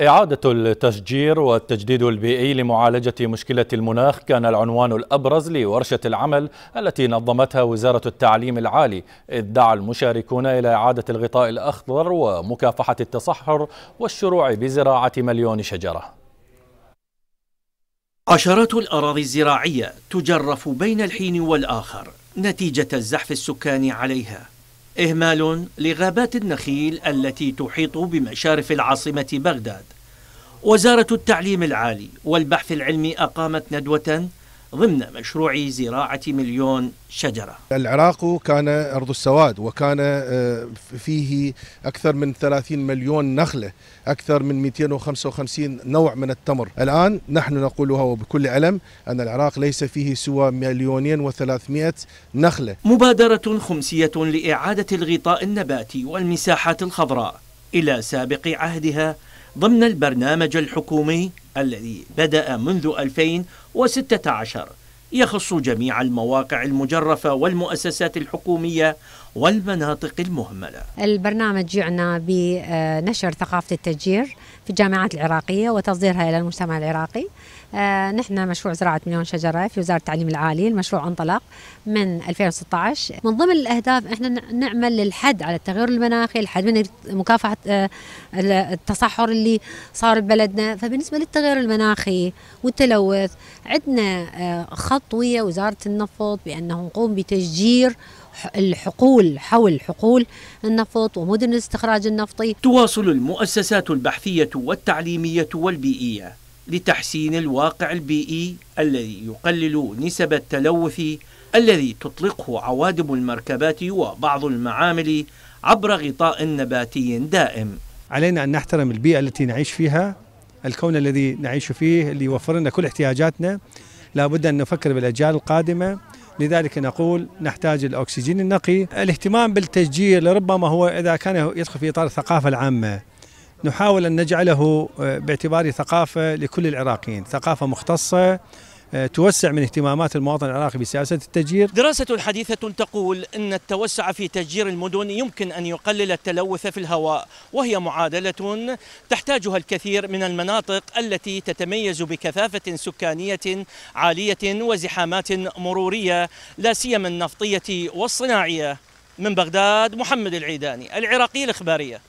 إعادة التشجير والتجديد البيئي لمعالجة مشكلة المناخ كان العنوان الأبرز لورشة العمل التي نظمتها وزارة التعليم العالي إذ دعا المشاركون إلى إعادة الغطاء الأخضر ومكافحة التصحر والشروع بزراعة مليون شجرة عشرات الأراضي الزراعية تجرف بين الحين والآخر نتيجة الزحف السكاني عليها إهمال لغابات النخيل التي تحيط بمشارف العاصمة بغداد وزارة التعليم العالي والبحث العلمي أقامت ندوة ضمن مشروع زراعة مليون شجرة العراق كان أرض السواد وكان آه، فيه أكثر من 30 مليون نخلة أكثر من 255 نوع من التمر الآن نحن نقولها وبكل علم أن العراق ليس فيه سوى مليونين وثلاثمائة نخلة مبادرة خمسية لإعادة الغطاء النباتي والمساحات الخضراء إلى سابق عهدها ضمن البرنامج الحكومي الذي بدأ منذ 2016 يخص جميع المواقع المجرفة والمؤسسات الحكومية والمناطق المهملة البرنامج يعنى بنشر ثقافة التجير في الجامعات العراقية وتصديرها إلى المجتمع العراقي آه، نحن مشروع زراعة مليون شجرة في وزارة التعليم العالي المشروع انطلق من 2016 من ضمن الأهداف احنا نعمل للحد على التغير المناخي الحد من مكافحة آه، التصحر اللي صار ببلدنا فبالنسبة للتغير المناخي والتلوث عندنا آه، خط الخطط ويا وزارة النفط بأنه نقوم بتشجير الحقول حول حقول النفط ومدن الاستخراج النفطي تواصل المؤسسات البحثية والتعليمية والبيئية لتحسين الواقع البيئي الذي يقلل نسب التلوث الذي تطلقه عوادم المركبات وبعض المعامل عبر غطاء نباتي دائم علينا أن نحترم البيئة التي نعيش فيها الكون الذي نعيش فيه اللي يوفر لنا كل احتياجاتنا لابد أن نفكر بالأجيال القادمة لذلك نقول نحتاج الأكسجين النقي الاهتمام بالتشجير لربما هو إذا كان يدخل في إطار الثقافة العامة نحاول أن نجعله آه، باعتباره ثقافة لكل العراقيين ثقافة مختصة آه، توسع من اهتمامات المواطن العراقي بسياسة التجير دراسة حديثة تقول أن التوسع في تجير المدن يمكن أن يقلل التلوث في الهواء وهي معادلة تحتاجها الكثير من المناطق التي تتميز بكثافة سكانية عالية وزحامات مرورية لا سيما النفطية والصناعية من بغداد محمد العيداني العراقي الإخبارية